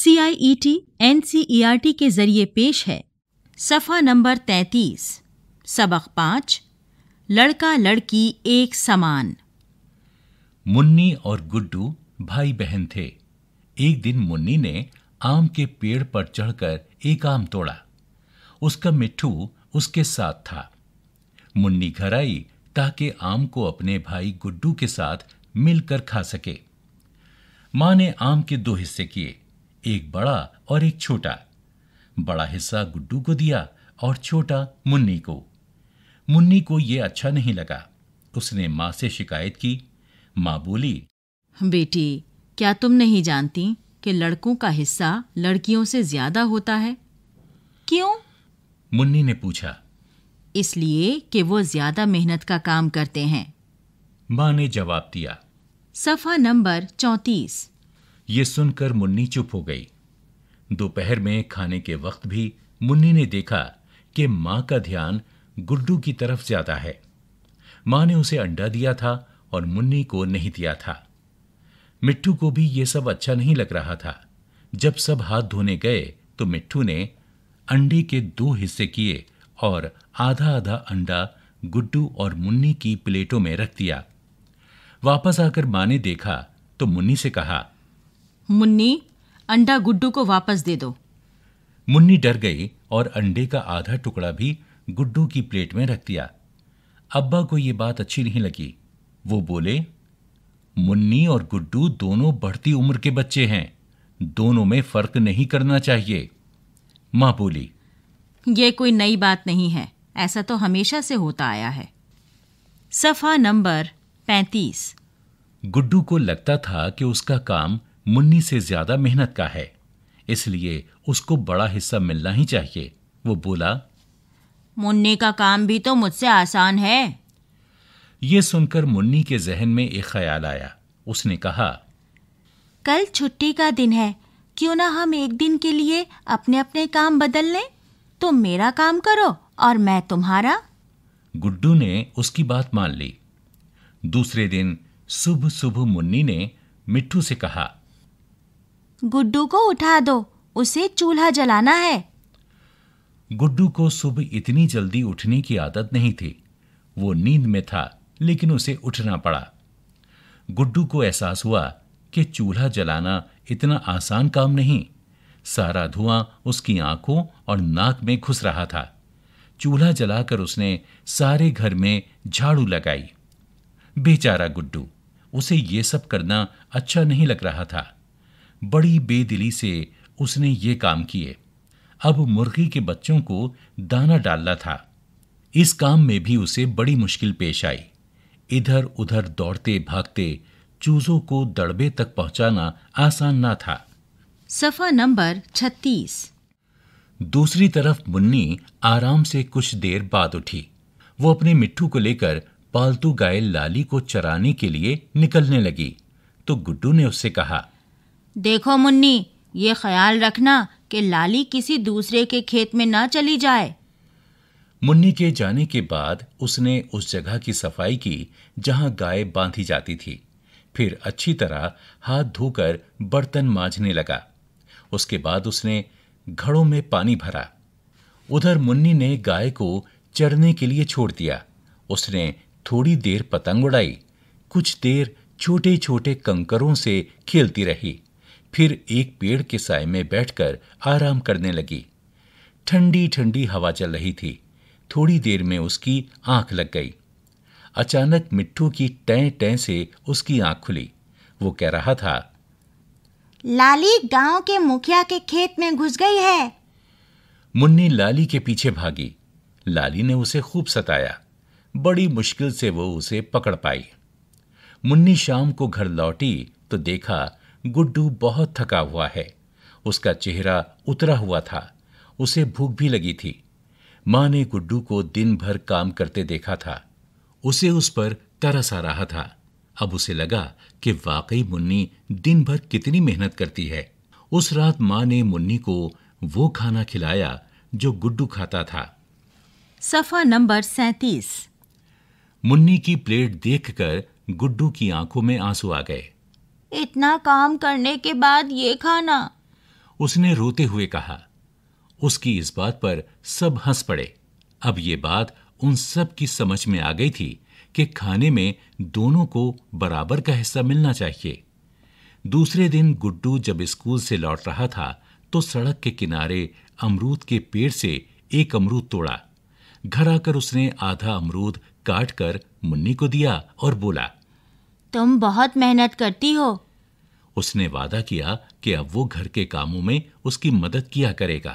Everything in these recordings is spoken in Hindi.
C I E T N C E R T के जरिए पेश है सफ़ा नंबर तैतीस सबक पांच लड़का लड़की एक समान मुन्नी और गुड्डू भाई बहन थे एक दिन मुन्नी ने आम के पेड़ पर चढ़कर एक आम तोड़ा उसका मिट्टू उसके साथ था मुन्नी घर आई ताकि आम को अपने भाई गुड्डू के साथ मिलकर खा सके मां ने आम के दो हिस्से किए एक बड़ा और एक छोटा बड़ा हिस्सा गुड्डू को दिया और छोटा मुन्नी को मुन्नी को यह अच्छा नहीं लगा उसने माँ से शिकायत की माँ बोली बेटी क्या तुम नहीं जानती कि लड़कों का हिस्सा लड़कियों से ज्यादा होता है क्यों मुन्नी ने पूछा इसलिए कि वो ज्यादा मेहनत का काम करते हैं माँ ने जवाब दिया सफा नंबर चौंतीस ये सुनकर मुन्नी चुप हो गई दोपहर में खाने के वक्त भी मुन्नी ने देखा कि माँ का ध्यान गुड्डू की तरफ ज्यादा है माँ ने उसे अंडा दिया था और मुन्नी को नहीं दिया था मिट्टू को भी ये सब अच्छा नहीं लग रहा था जब सब हाथ धोने गए तो मिट्टू ने अंडे के दो हिस्से किए और आधा आधा अंडा गुड्डू और मुन्नी की प्लेटों में रख दिया वापस आकर माँ ने देखा तो मुन्नी से कहा मुन्नी अंडा गुड्डू को वापस दे दो मुन्नी डर गई और अंडे का आधा टुकड़ा भी गुड्डू की प्लेट में रख दिया अब्बा को यह बात अच्छी नहीं लगी वो बोले मुन्नी और गुड्डू दोनों बढ़ती उम्र के बच्चे हैं दोनों में फर्क नहीं करना चाहिए माँ बोली ये कोई नई बात नहीं है ऐसा तो हमेशा से होता आया है सफा नंबर पैंतीस गुड्डू को लगता था कि उसका काम मुन्नी से ज्यादा मेहनत का है इसलिए उसको बड़ा हिस्सा मिलना ही चाहिए वो बोला मुन्नी का काम भी तो मुझसे आसान है ये सुनकर मुन्नी के जहन में एक ख्याल आया उसने कहा कल छुट्टी का दिन है क्यों ना हम एक दिन के लिए अपने अपने काम बदल लें तुम मेरा काम करो और मैं तुम्हारा गुड्डू ने उसकी बात मान ली दूसरे दिन सुबह सुबह मुन्नी ने मिट्टू से कहा गुड्डू को उठा दो उसे चूल्हा जलाना है गुड्डू को सुबह इतनी जल्दी उठने की आदत नहीं थी वो नींद में था लेकिन उसे उठना पड़ा गुड्डू को एहसास हुआ कि चूल्हा जलाना इतना आसान काम नहीं सारा धुआं उसकी आंखों और नाक में घुस रहा था चूल्हा जलाकर उसने सारे घर में झाड़ू लगाई बेचारा गुड्डू उसे ये सब करना अच्छा नहीं लग रहा था बड़ी बेदिली से उसने ये काम किए अब मुर्गी के बच्चों को दाना डालना था इस काम में भी उसे बड़ी मुश्किल पेश आई इधर उधर दौड़ते भागते चूजों को दड़बे तक पहुंचाना आसान ना था सफा नंबर 36 दूसरी तरफ मुन्नी आराम से कुछ देर बाद उठी वो अपने मिट्टू को लेकर पालतू गाय लाली को चराने के लिए निकलने लगी तो गुड्डू ने उससे कहा देखो मुन्नी ये ख्याल रखना कि लाली किसी दूसरे के खेत में ना चली जाए मुन्नी के जाने के बाद उसने उस जगह की सफाई की जहां गाय बांधी जाती थी फिर अच्छी तरह हाथ धोकर बर्तन मांझने लगा उसके बाद उसने घड़ों में पानी भरा उधर मुन्नी ने गाय को चरने के लिए छोड़ दिया उसने थोड़ी देर पतंग उड़ाई कुछ देर छोटे छोटे कंकरों से खेलती रही फिर एक पेड़ के साय में बैठकर आराम करने लगी ठंडी ठंडी हवा चल रही थी थोड़ी देर में उसकी आंख लग गई अचानक मिट्टू की टै टै से उसकी आंख खुली वो कह रहा था लाली गांव के मुखिया के खेत में घुस गई है मुन्नी लाली के पीछे भागी लाली ने उसे खूब सताया बड़ी मुश्किल से वो उसे पकड़ पाई मुन्नी शाम को घर लौटी तो देखा गुड्डू बहुत थका हुआ है उसका चेहरा उतरा हुआ था उसे भूख भी लगी थी माँ ने गुड्डू को दिन भर काम करते देखा था उसे उस पर तरस आ रहा था अब उसे लगा कि वाकई मुन्नी दिन भर कितनी मेहनत करती है उस रात माँ ने मुन्नी को वो खाना खिलाया जो गुड्डू खाता था सफा नंबर सैतीस मुन्नी की प्लेट देखकर गुड्डू की आंखों में आंसू आ गए इतना काम करने के बाद ये खाना उसने रोते हुए कहा उसकी इस बात पर सब हंस पड़े अब ये बात उन सब की समझ में आ गई थी कि खाने में दोनों को बराबर का हिस्सा मिलना चाहिए दूसरे दिन गुड्डू जब स्कूल से लौट रहा था तो सड़क के किनारे अमरूद के पेड़ से एक अमरूद तोड़ा घर आकर उसने आधा अमरूद काट कर मुन्नी को दिया और बोला तुम बहुत मेहनत करती हो उसने वादा किया कि अब वो घर के कामों में उसकी मदद किया करेगा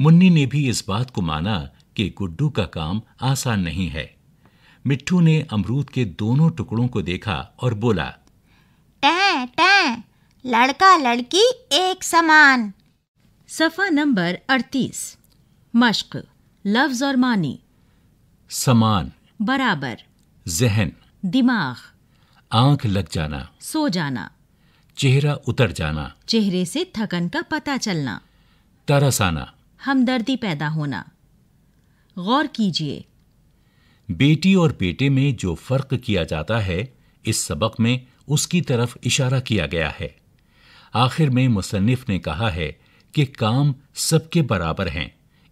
मुन्नी ने भी इस बात को माना कि गुड्डू का काम आसान नहीं है मिट्टू ने अमरूद के दोनों टुकड़ों को देखा और बोला टैं टैं लड़का लड़की एक समान सफा नंबर 38 मश्क लफ्ज और मानी समान बराबर जहन दिमाग आंख लग जाना सो जाना चेहरा उतर जाना चेहरे से थकन का पता चलना तरस आना हमदर्दी पैदा होना गौर कीजिए बेटी और बेटे में जो फर्क किया जाता है इस सबक में उसकी तरफ इशारा किया गया है आखिर में मुसन्फ ने कहा है कि काम सबके बराबर हैं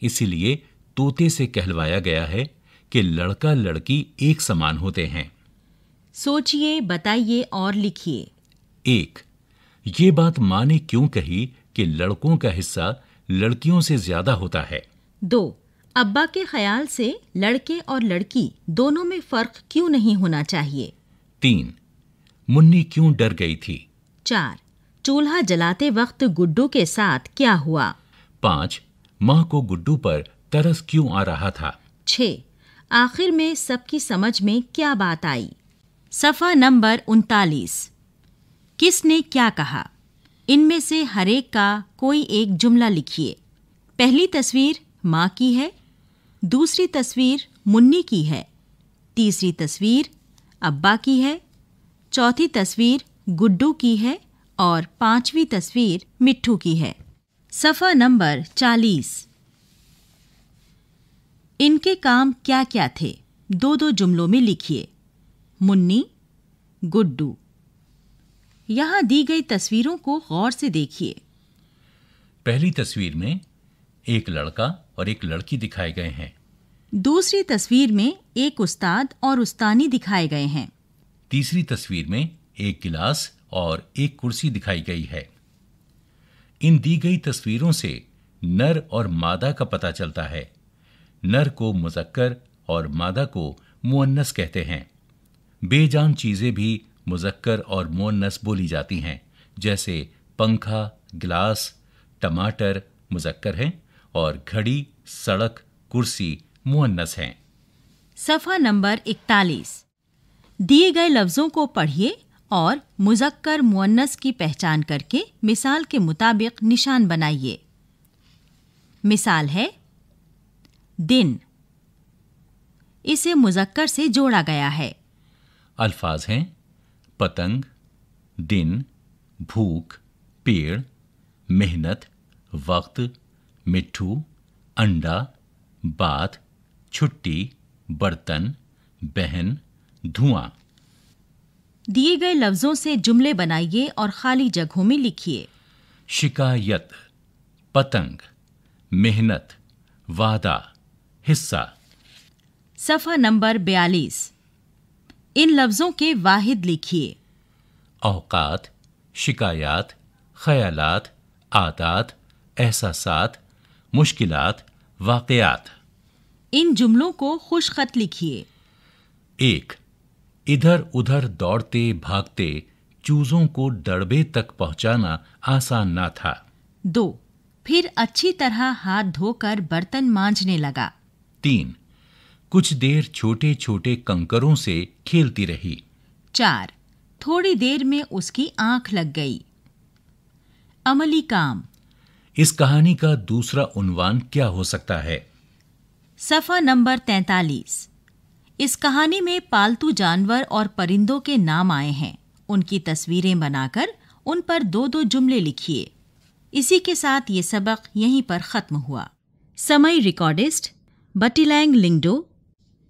इसीलिए तोते से कहलवाया गया है कि लड़का लड़की एक समान होते हैं सोचिए बताइए और लिखिए एक ये बात माँ ने क्यों कही कि लड़कों का हिस्सा लड़कियों से ज्यादा होता है दो अब्बा के ख्याल से लड़के और लड़की दोनों में फर्क क्यों नहीं होना चाहिए तीन मुन्नी क्यों डर गई थी चार चूल्हा जलाते वक्त गुड्डू के साथ क्या हुआ पाँच माँ को गुड्डू पर तरस क्यों आ रहा था छ आखिर में सबकी समझ में क्या बात आई सफ़ा नंबर उनतालीस किसने क्या कहा इनमें से हरेक का कोई एक जुमला लिखिए पहली तस्वीर माँ की है दूसरी तस्वीर मुन्नी की है तीसरी तस्वीर अब्बा की है चौथी तस्वीर गुड्डू की है और पांचवी तस्वीर मिट्टू की है सफ़ा नंबर चालीस इनके काम क्या क्या थे दो दो जुमलों में लिखिए मुन्नी गुड्डू यहां दी गई तस्वीरों को गौर से देखिए पहली तस्वीर में एक लड़का और एक लड़की दिखाए गए हैं दूसरी तस्वीर में एक उस्ताद और उस्तानी दिखाए गए हैं तीसरी तस्वीर में एक गिलास और एक कुर्सी दिखाई गई है इन दी गई तस्वीरों से नर और मादा का पता चलता है नर को मुजक्कर और मादा को मुअन्नस कहते हैं बेजान चीज़ें भी मुजक्कर और मोनस बोली जाती हैं जैसे पंखा गिलास टमाटर मुजक्कर हैं और घड़ी सड़क कुर्सी मुन्नस हैं सफ़ा नंबर 41 दिए गए लफ्ज़ों को पढ़िए और मुजक्कर मुन्नस की पहचान करके मिसाल के मुताबिक निशान बनाइए मिसाल है दिन इसे मुजक्कर से जोड़ा गया है अल्फाज हैं पतंग दिन भूख पेड़ मेहनत वक्त मिट्ठू अंडा बात छुट्टी बर्तन बहन धुआं दिए गए लफ्जों से जुमले बनाइए और खाली जगहों में लिखिए शिकायत पतंग मेहनत वादा हिस्सा सफा नंबर बयालीस इन लफ्ज़ों के वाहिद लिखिए औकात शिकायात ख्याल आदात एहसास मुश्किल वाक़यात इन जुमलों को खुश खत लिखिए एक इधर उधर दौड़ते भागते चूज़ों को डड़बे तक पहुंचाना आसान ना था दो फिर अच्छी तरह हाथ धोकर बर्तन मांझने लगा तीन कुछ देर छोटे छोटे कंकरों से खेलती रही चार थोड़ी देर में उसकी आंख लग गई अमली काम इस कहानी का दूसरा उन्वान क्या हो सकता है सफा नंबर तैतालीस इस कहानी में पालतू जानवर और परिंदों के नाम आए हैं उनकी तस्वीरें बनाकर उन पर दो दो जुमले लिखिए इसी के साथ ये सबक यहीं पर ख़त्म हुआ समय रिकॉर्डिस्ट बटिलैंग लिंगडो